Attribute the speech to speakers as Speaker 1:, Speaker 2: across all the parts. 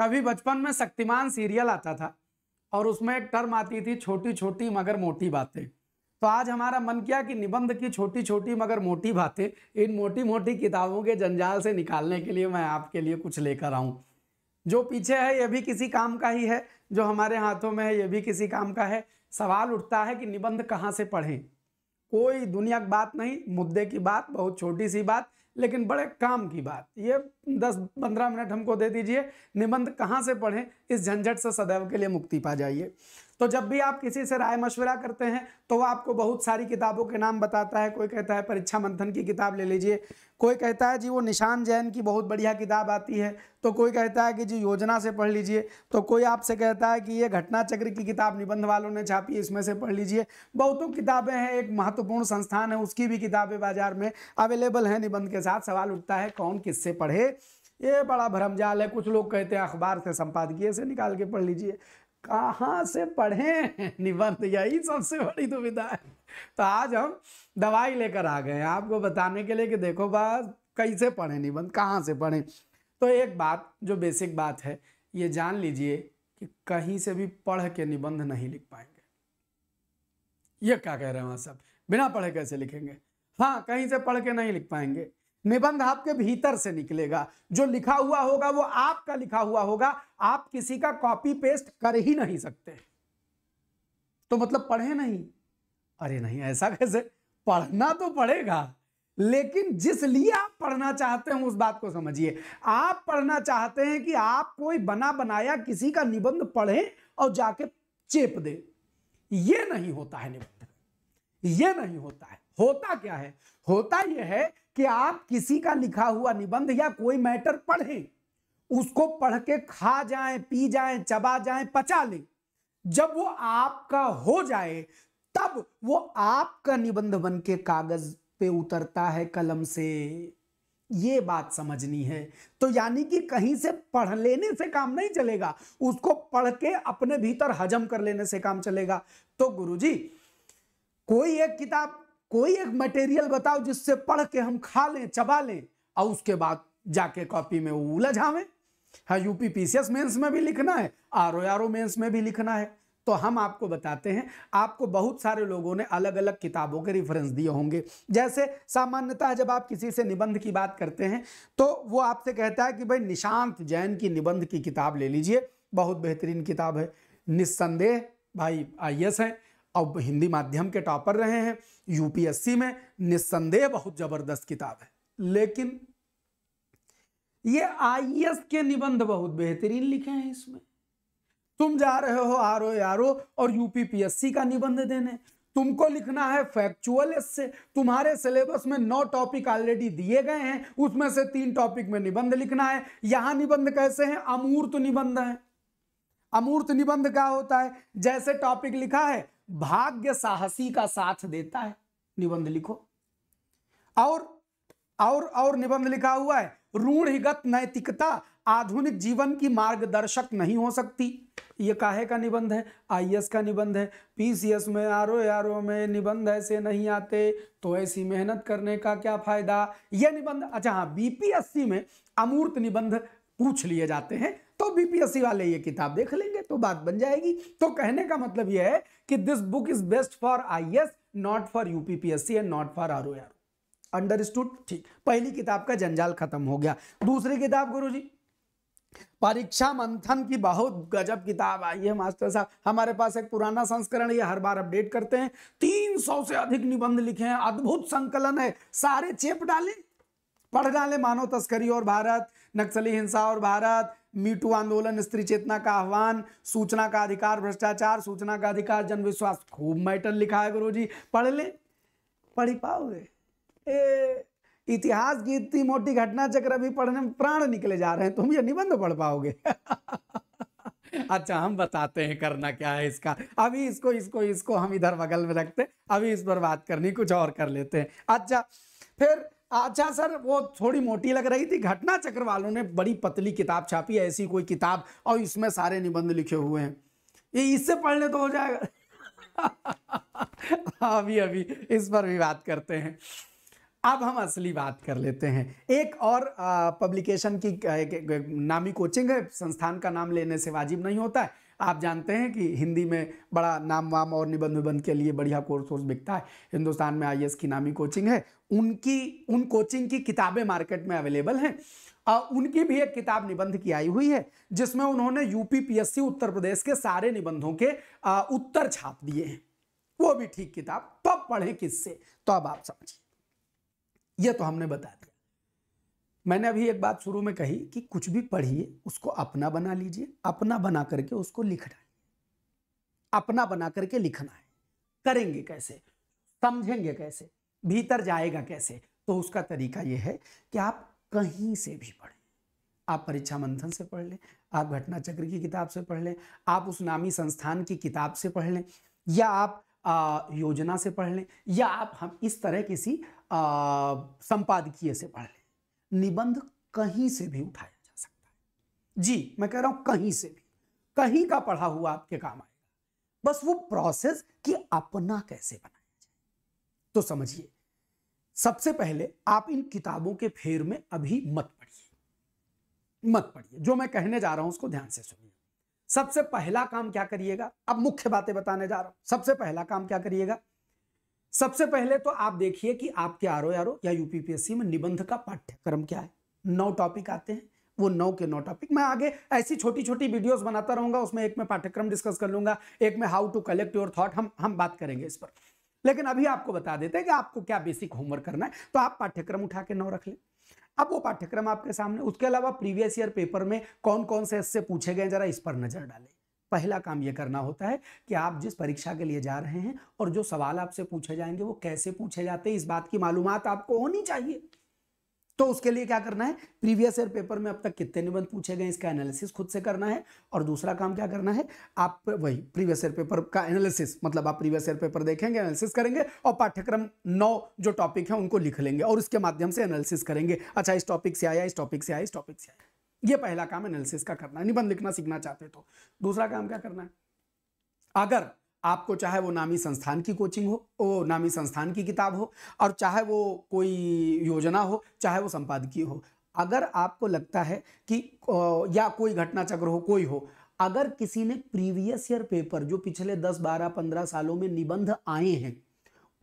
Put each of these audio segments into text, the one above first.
Speaker 1: कभी बचपन में शक्तिमान सीरियल आता था और उसमें एक टर्म आती थी छोटी छोटी मगर मोटी बातें तो आज हमारा मन किया कि निबंध की छोटी छोटी मगर मोटी बातें इन मोटी मोटी किताबों के जंजाल से निकालने के लिए मैं आपके लिए कुछ लेकर आऊँ जो पीछे है ये भी किसी काम का ही है जो हमारे हाथों में है ये भी किसी काम का है सवाल उठता है कि निबंध कहाँ से पढ़ें कोई दुनिया की बात नहीं मुद्दे की बात बहुत छोटी सी बात लेकिन बड़े काम की बात ये दस पंद्रह मिनट हमको दे दीजिए निबंध कहाँ से पढ़ें इस झंझट से सदैव के लिए मुक्ति पा जाइए तो जब भी आप किसी से राय मशवरा करते हैं तो वह आपको बहुत सारी किताबों के नाम बताता है कोई कहता है परीक्षा मंथन की किताब ले लीजिए कोई कहता है जी वो निशान जैन की बहुत बढ़िया किताब आती है तो कोई कहता है कि जी योजना से पढ़ लीजिए तो कोई आपसे कहता है कि ये घटना चक्र की किताब निबंध वालों ने छापी इसमें से पढ़ लीजिए बहुतों किताबें हैं एक महत्वपूर्ण संस्थान है उसकी भी किताबें बाजार में अवेलेबल हैं निबंध के साथ सवाल उठता है कौन किससे पढ़े ये बड़ा भ्रमजाल है कुछ लोग कहते हैं अखबार से संपादकीय से निकाल के पढ़ लीजिए कहाँ से पढ़ें निबंध यही सबसे बड़ी दुविधा है तो आज हम दवाई लेकर आ गए हैं आपको बताने के लिए कि देखो बात कैसे पढ़ें निबंध कहाँ से पढ़ें तो एक बात जो बेसिक बात है ये जान लीजिए कि कहीं से भी पढ़ के निबंध नहीं लिख पाएंगे ये क्या कह रहे हैं वहाँ सब बिना पढ़े कैसे लिखेंगे हाँ कहीं से पढ़ के नहीं लिख पाएंगे निबंध आपके भीतर से निकलेगा जो लिखा हुआ होगा वो आपका लिखा हुआ होगा आप किसी का कॉपी पेस्ट कर ही नहीं सकते तो मतलब पढ़े नहीं अरे नहीं ऐसा कैसे पढ़ना तो पड़ेगा लेकिन जिस लिए आप पढ़ना चाहते हैं उस बात को समझिए आप पढ़ना चाहते हैं कि आप कोई बना बनाया किसी का निबंध पढ़े और जाके चेप दे ये नहीं होता है निबंध ये नहीं होता है होता क्या है होता यह है कि आप किसी का लिखा हुआ निबंध या कोई मैटर पढ़ें उसको पढ़ के खा जाएं पी जाएं चबा जाएं पचा लें जब वो आपका हो जाए तब वो आपका निबंध बन के कागज पे उतरता है कलम से ये बात समझनी है तो यानी कि कहीं से पढ़ लेने से काम नहीं चलेगा उसको पढ़ के अपने भीतर हजम कर लेने से काम चलेगा तो गुरुजी कोई एक किताब कोई एक मटेरियल बताओ जिससे पढ़ के हम खा लें चबा लें और उसके बाद जाके कॉपी में उलझावे उलझावें हाँ यूपी पीसीएस मेंस में भी लिखना है R O R O mains में भी लिखना है तो हम आपको बताते हैं आपको बहुत सारे लोगों ने अलग अलग किताबों के रेफरेंस दिए होंगे जैसे सामान्यतः जब आप किसी से निबंध की बात करते हैं तो वो आपसे कहता है कि भाई निशांत जैन की निबंध की किताब ले लीजिए बहुत बेहतरीन किताब है निस्संदेह भाई आई एस हैं अब हिंदी माध्यम के टॉपर रहे हैं यूपीएससी में निस्संदेह बहुत जबरदस्त किताब है लेकिन ये आईएएस के निबंध बहुत बेहतरीन लिखे हैं इसमें तुम जा रहे हो आर ओ आर ओ और यूपीपीएससी का निबंध देने तुमको लिखना है फैक्चुअल से तुम्हारे सिलेबस में नौ टॉपिक ऑलरेडी दिए गए हैं उसमें से तीन टॉपिक में निबंध लिखना है यहां निबंध कैसे हैं अमूर्त निबंध है अमूर्त निबंध क्या होता है जैसे टॉपिक लिखा है भाग्य साहसी का साथ देता है निबंध लिखो और और और निबंध लिखा हुआ है रूढ़िगत नैतिकता आधुनिक जीवन की मार्गदर्शक नहीं हो सकती ये काहे का निबंध है आईएएस का निबंध है पीसीएस में आर ओ आर में निबंध ऐसे नहीं आते तो ऐसी मेहनत करने का क्या फायदा ये निबंध अच्छा हाँ बीपीएससी में अमूर्त निबंध पूछ लिए जाते हैं तो बीपीएससी वाले ये किताब देख लेंगे तो बात बन जाएगी तो कहने का मतलब यह है कि this book is best for I S not for UPPSC and not for R O R understood ठीक पहली किताब का जंजाल खत्म हो गया दूसरी किताब गुरु जी परीक्षा मंथन की बहुत गजब किताब आई है मास्टर साहब हमारे पास एक पुराना संस्करण ये हर बार अपडेट करते हैं तीन सौ से अधिक निबंध लिखे हैं अद्भुत संकलन है सारे चेप डाले पढ़ डाले मानव तस्करी और भारत नक्सली हिंसा और भारत मीटू आंदोलन स्त्री चेतना का आह्वान सूचना का अधिकार भ्रष्टाचार सूचना का अधिकार जनविश्वास खूब मैटर लिखा है गुरु जी पढ़ ले पढ़ ही पाओगे ए इतिहास की इतनी मोटी घटना चक्र अभी पढ़ने में प्राण निकले जा रहे हैं तुम ये निबंध पढ़ पाओगे अच्छा हम बताते हैं करना क्या है इसका अभी इसको इसको इसको हम इधर बगल में रखते अभी इस पर बात करनी कुछ और कर लेते हैं अच्छा फिर अच्छा सर वो थोड़ी मोटी लग रही थी घटना चक्र वालों ने बड़ी पतली किताब छापी है ऐसी कोई किताब और इसमें सारे निबंध लिखे हुए हैं ये इससे पढ़ने तो हो जाएगा अभी अभी इस पर भी बात करते हैं अब हम असली बात कर लेते हैं एक और पब्लिकेशन की नामी कोचिंग है संस्थान का नाम लेने से वाजिब नहीं होता है आप जानते हैं कि हिंदी में बड़ा नाम वाम और निबंध विबंध के लिए बढ़िया कोर्स वोर्स बिकता है हिंदुस्तान में आई की नामी कोचिंग है उनकी उन कोचिंग की किताबें मार्केट में अवेलेबल हैं और उनकी भी एक किताब निबंध की आई हुई है जिसमें उन्होंने यूपी पीएससी उत्तर प्रदेश के सारे निबंधों के उत्तर छाप दिए हैं वो भी ठीक किताब तब तो पढ़े किससे तो अब आप समझिए यह तो हमने बता दिया मैंने अभी एक बात शुरू में कही कि कुछ भी पढ़िए उसको अपना बना लीजिए अपना बना करके उसको लिखना है अपना बना करके लिखना है करेंगे कैसे समझेंगे कैसे भीतर जाएगा कैसे तो उसका तरीका यह है कि आप कहीं से भी पढ़ें आप परीक्षा मंथन से पढ़ लें आप घटना चक्र की किताब से पढ़ लें आप उस नामी संस्थान की किताब से पढ़ लें या आप आ, योजना से पढ़ लें या आप हम इस तरह किसी संपादकीय से पढ़ लें निबंध कहीं से भी उठाया जा सकता है जी मैं कह रहा हूं कहीं से भी कहीं का पढ़ा हुआ आपके काम आएगा बस वो प्रोसेस कि अपना कैसे बनाया जाए तो समझिए सबसे पहले आप इन किताबों के फेर में अभी मत पढ़िए मत पढ़िए जो मैं कहने जा रहा हूं उसको ध्यान से सुनिए सबसे पहला काम क्या करिएगा अब मुख्य बातें बताने जा रहा हूं सबसे पहला काम क्या करिएगा सबसे पहले तो आप देखिए कि आपके आर ओ या यूपीपीएससी में निबंध का पाठ्यक्रम क्या है नौ टॉपिक आते हैं वो नौ के नौ टॉपिक मैं आगे ऐसी छोटी छोटी वीडियोस बनाता रहूंगा उसमें एक में पाठ्यक्रम डिस्कस कर लूंगा एक में how to collect your thought हम हम बात करेंगे इस पर लेकिन अभी आपको बता देते हैं कि आपको क्या बेसिक होमवर्क करना है तो आप पाठ्यक्रम उठा के नौ रख लें अब वो पाठ्यक्रम आपके सामने उसके अलावा प्रीवियस ईयर पेपर में कौन कौन से इससे पूछे गए जरा इस पर नजर डालें पहला काम ये करना होता है कि आप जिस परीक्षा के लिए जा रहे हैं और जो सवाल आपसे पूछे जाएंगे वो कैसे पूछे जाते हैं इस बात की मालूम आपको होनी चाहिए तो उसके लिए क्या करना है प्रीवियस ईयर पेपर में अब तक कितने निबंध पूछे गए इसका एनालिसिस खुद से करना है और दूसरा काम क्या करना है आप वही प्रीवियस ईयर पेपर का एनालिसिस मतलब आप प्रीवियस ईयर पेपर देखेंगे एनालिसिस करेंगे और पाठ्यक्रम नौ जो टॉपिक है उनको लिख लेंगे और उसके माध्यम से एनालिसिस करेंगे अच्छा इस टॉपिक से आया इस टॉपिक से आया इस टॉपिक से आया ये पहला काम एनालिसिस का करना है निबंध लिखना सीखना चाहते तो दूसरा काम क्या करना है अगर आपको चाहे वो नामी संस्थान की कोचिंग हो वो नामी संस्थान की किताब हो और चाहे वो कोई योजना हो चाहे वो संपादकीय हो अगर आपको लगता है कि या कोई घटना चक्र हो कोई हो अगर किसी ने प्रीवियस ईयर पेपर जो पिछले 10 12 15 सालों में निबंध आए हैं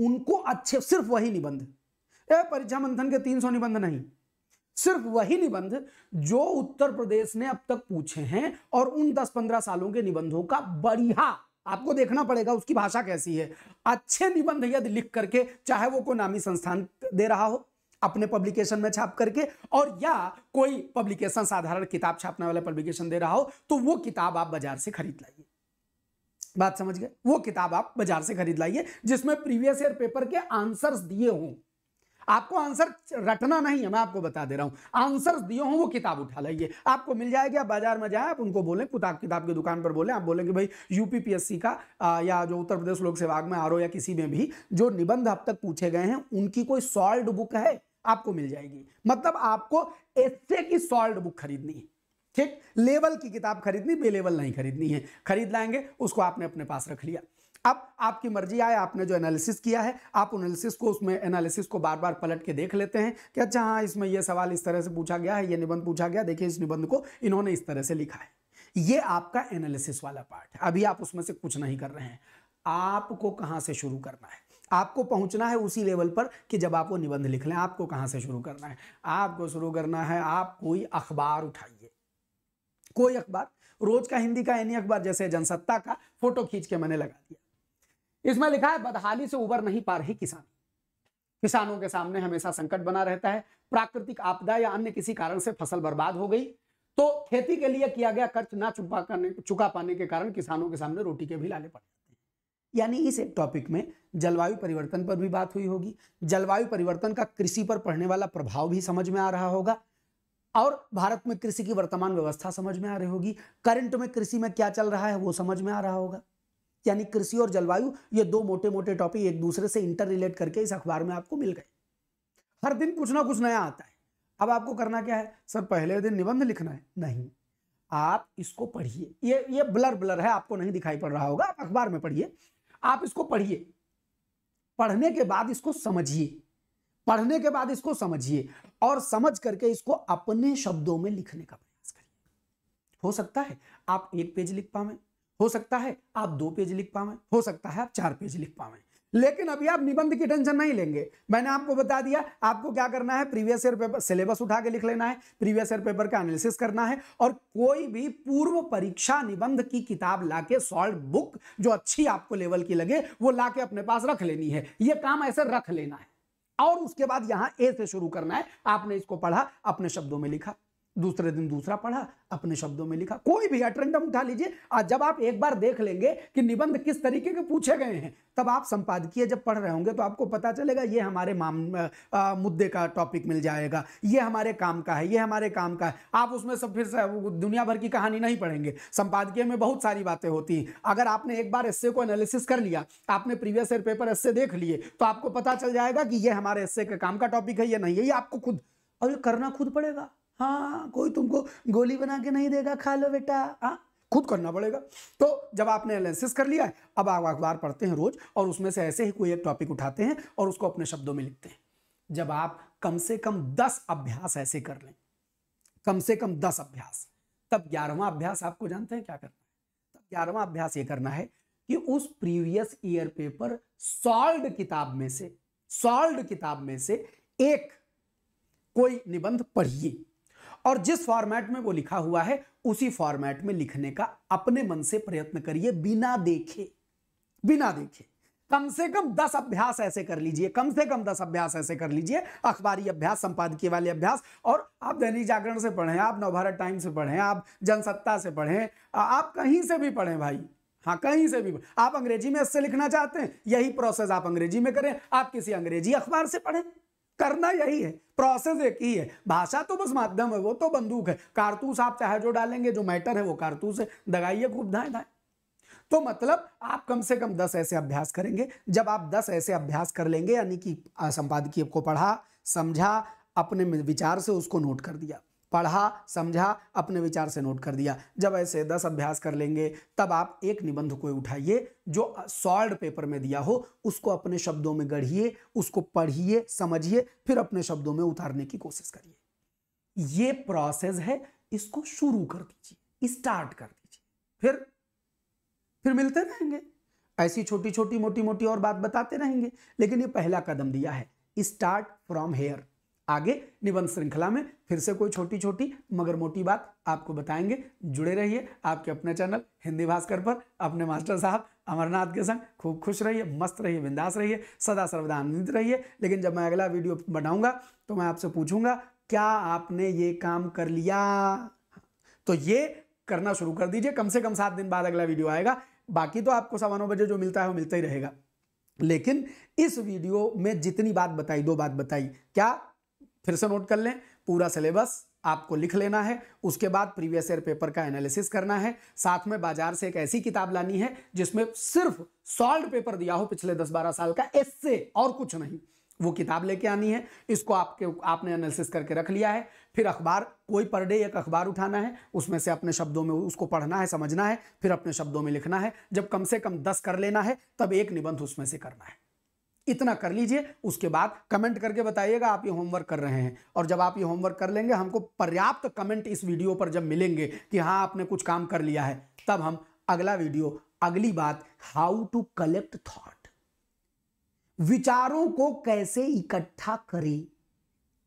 Speaker 1: उनको अच्छे सिर्फ वही निबंध परीक्षा मंथन के 300 निबंध नहीं सिर्फ वही निबंध जो उत्तर प्रदेश ने अब तक पूछे हैं और उन 10-15 सालों के निबंधों का बढ़िया आपको देखना पड़ेगा उसकी भाषा कैसी है अच्छे निबंध यदि लिख करके चाहे वो कोई नामी संस्थान दे रहा हो अपने पब्लिकेशन में छाप करके और या कोई पब्लिकेशन साधारण किताब छापने वाला पब्लिकेशन दे रहा हो तो वो किताब आप बाजार से खरीद लाइए बात समझ गए वो किताब आप बाजार से खरीद लाइए जिसमें प्रीवियस ईयर पेपर के आंसर्स दिए हों आपको आंसर रटना नहीं है मैं आपको बता दे रहा हूं आंसर दिए हूं वो किताब उठा लाइए आपको मिल जाएगी आप बाजार में जाए आप उनको बोले किताब किताब की दुकान पर बोले आप बोलेंगे कि भाई यूपीपीएससी का आ, या जो उत्तर प्रदेश लोक सेवा में आर या किसी में भी जो निबंध अब तक पूछे गए हैं उनकी कोई सॉल्ड बुक है आपको मिल जाएगी मतलब आपको ऐसे की सॉल्ड बुक खरीदनी है ठीक लेवल की किताब खरीदनी बेलेवल नहीं खरीदनी है खरीद लाएंगे उसको आपने अपने पास रख लिया अब आपकी मर्जी आए आपने जो एनालिसिस किया है आप एनालिसिस को उसमें एनालिसिस को बार बार पलट के देख लेते हैं कि अच्छा हाँ इसमें यह सवाल इस तरह से पूछा गया है ये निबंध पूछा गया देखिए इस निबंध को इन्होंने इस तरह से लिखा है ये आपका एनालिसिस वाला पार्ट है अभी आप उसमें से कुछ नहीं कर रहे हैं आपको कहां से शुरू करना है आपको पहुंचना है उसी लेवल पर कि जब आप वो निबंध लिख लें आपको कहां से शुरू करना है आपको शुरू करना है आप कोई अखबार उठाइए कोई अखबार रोज का हिंदी का एनी अखबार जैसे जनसत्ता का फोटो खींच के मैंने लगा दिया इसमें लिखा है बदहाली से उबर नहीं पा रही किसान किसानों के सामने हमेशा संकट बना रहता है प्राकृतिक आपदा या अन्य किसी कारण से फसल बर्बाद हो गई तो खेती के लिए किया गया खर्च ना चुका करने चुका पाने के कारण किसानों के सामने रोटी के भी लाले पड़ जाते हैं यानी इस एक टॉपिक में जलवायु परिवर्तन पर भी बात हुई होगी जलवायु परिवर्तन का कृषि पर पड़ने वाला प्रभाव भी समझ में आ रहा होगा और भारत में कृषि की वर्तमान व्यवस्था समझ में आ रही होगी करंट में कृषि में क्या चल रहा है वो समझ में आ रहा होगा यानी कृषि और जलवायु ये दो मोटे मोटे टॉपिक एक दूसरे से इंटर रिलेट करके इस अखबार में आपको मिल गए हर दिन कुछ ना कुछ नया आता है अब आपको करना क्या है सर पहले दिन निबंध लिखना है नहीं आप इसको पढ़िए ये ये ब्लर ब्लर है आपको नहीं दिखाई पड़ रहा होगा आप अखबार में पढ़िए आप इसको पढ़िए पढ़ने के बाद इसको समझिए पढ़ने के बाद इसको समझिए और समझ करके इसको अपने शब्दों में लिखने का प्रयास करिए हो सकता है आप एक पेज लिख पावे हो सकता है आप दो पेज लिख पावे हो सकता है आप चार पेज लिख पावे लेकिन अभी आप निबंध की टेंशन नहीं लेंगे मैंने आपको बता दिया आपको क्या करना है प्रीवियस ईयर पेपर सिलेबस उठा के लिख लेना है प्रीवियस ईयर पेपर का एनालिसिस करना है और कोई भी पूर्व परीक्षा निबंध की किताब लाके सॉल्व बुक जो अच्छी आपको लेवल की लगे वो लाके अपने पास रख लेनी है ये काम ऐसे रख लेना है और उसके बाद यहां ए से शुरू करना है आपने इसको पढ़ा अपने शब्दों में लिखा दूसरे दिन दूसरा पढ़ा अपने शब्दों में लिखा कोई भी अटरेंडम उठा लीजिए आज जब आप एक बार देख लेंगे कि निबंध किस तरीके के पूछे गए हैं तब आप संपादकीय जब पढ़ रहे होंगे तो आपको पता चलेगा ये हमारे माम आ, मुद्दे का टॉपिक मिल जाएगा ये हमारे काम का है ये हमारे काम का है आप उसमें सब फिर से दुनिया भर की कहानी नहीं पढ़ेंगे संपादकीय में बहुत सारी बातें होती हैं अगर आपने एक बार एस्से को एनालिसिस कर लिया आपने प्रीवियस ईयर पेपर एस्से देख लिए तो आपको पता चल जाएगा कि ये हमारे एस्से के काम का टॉपिक है ये नहीं है ये आपको खुद और ये करना खुद पड़ेगा हाँ कोई तुमको गोली बना के नहीं देगा खा लो बेटा हाँ खुद करना पड़ेगा तो जब आपने एनालिसिस कर लिया है अब आप अखबार पढ़ते हैं रोज और उसमें से ऐसे ही कोई एक टॉपिक उठाते हैं और उसको अपने शब्दों में लिखते हैं जब आप कम से कम दस अभ्यास ऐसे कर लें कम से कम दस अभ्यास तब ग्यारहवा अभ्यास आपको जानते हैं क्या करना है तब ग्यारहवा अभ्यास ये करना है कि उस प्रीवियस ईयर पेपर सॉल्व किताब में से सॉल्व किताब में से एक कोई निबंध पढ़िए और जिस फॉर्मेट में वो लिखा हुआ है उसी फॉर्मेट में लिखने का अपने मन से प्रयत्न करिए बिना देखे बिना देखे कम से कम दस अभ्यास ऐसे कर लीजिए कम से कम दस अभ्यास ऐसे कर लीजिए अखबारी अभ्यास संपादकीय वाले अभ्यास और आप दैनिक जागरण से पढ़ें आप नवभारत टाइम से पढ़ें आप जनसत्ता से पढ़ें आप कहीं से भी पढ़ें भाई हाँ कहीं से भी आप अंग्रेजी में इससे लिखना चाहते हैं यही प्रोसेस आप अंग्रेजी में करें आप किसी अंग्रेजी अखबार से पढ़ें करना यही है प्रोसेस एक ही है भाषा तो बस माध्यम है वो तो बंदूक है कारतूस आप चाहे जो डालेंगे जो मैटर है वो कारतूस है दगाइए खूब धाए धाए तो मतलब आप कम से कम दस ऐसे अभ्यास करेंगे जब आप दस ऐसे अभ्यास कर लेंगे यानी कि संपादकीय को पढ़ा समझा अपने विचार से उसको नोट कर दिया पढ़ा समझा अपने विचार से नोट कर दिया जब ऐसे दस अभ्यास कर लेंगे तब आप एक निबंध को उठाइए जो सॉल्ड पेपर में दिया हो उसको अपने शब्दों में गढ़िए उसको पढ़िए समझिए फिर अपने शब्दों में उतारने की कोशिश करिए ये प्रोसेस है इसको शुरू कर दीजिए स्टार्ट कर दीजिए फिर फिर मिलते रहेंगे ऐसी छोटी छोटी मोटी मोटी और बात बताते रहेंगे लेकिन ये पहला कदम दिया है स्टार्ट फ्रॉम हेयर आगे निबंध श्रृंखला में फिर से कोई छोटी छोटी मगर मोटी बात आपको बताएंगे जुड़े रहिए आपके अपने चैनल हिंदी भास्कर पर अपने मास्टर साहब अमरनाथ के संग खूब खुश रहिए मस्त रहिए बिंदास रहिए सदा सर्वदा आनंदित रहिए लेकिन जब मैं अगला वीडियो बनाऊंगा तो मैं आपसे पूछूंगा क्या आपने ये काम कर लिया तो ये करना शुरू कर दीजिए कम से कम सात दिन बाद अगला वीडियो आएगा बाकी तो आपको सवा नौ बजे जो मिलता है वो मिलता ही रहेगा लेकिन इस वीडियो में जितनी बात बताई दो बात बताई क्या फिर से नोट कर लें पूरा सिलेबस आपको लिख लेना है उसके बाद प्रीवियस ईयर पेपर का एनालिसिस करना है साथ में बाजार से एक ऐसी किताब लानी है जिसमें सिर्फ सॉल्व पेपर दिया हो पिछले दस बारह साल का इससे और कुछ नहीं वो किताब लेके आनी है इसको आपके आपने एनालिसिस करके रख लिया है फिर अखबार कोई पर डे एक अखबार उठाना है उसमें से अपने शब्दों में उसको पढ़ना है समझना है फिर अपने शब्दों में लिखना है जब कम से कम दस कर लेना है तब एक निबंध उसमें से करना है इतना कर लीजिए उसके बाद कमेंट करके बताइएगा आप ये होमवर्क कर रहे हैं और जब आप ये होमवर्क कर लेंगे हमको पर्याप्त कमेंट इस वीडियो पर जब मिलेंगे कि हाँ आपने कुछ काम कर लिया है तब हम अगला वीडियो अगली बात हाउ टू कलेक्ट थॉट विचारों को कैसे इकट्ठा करें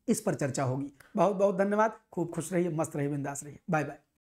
Speaker 1: इस पर चर्चा होगी बहुत बहुत धन्यवाद खूब खुश रहिए मस्त रहिए बिंदास रहिए बाय बाय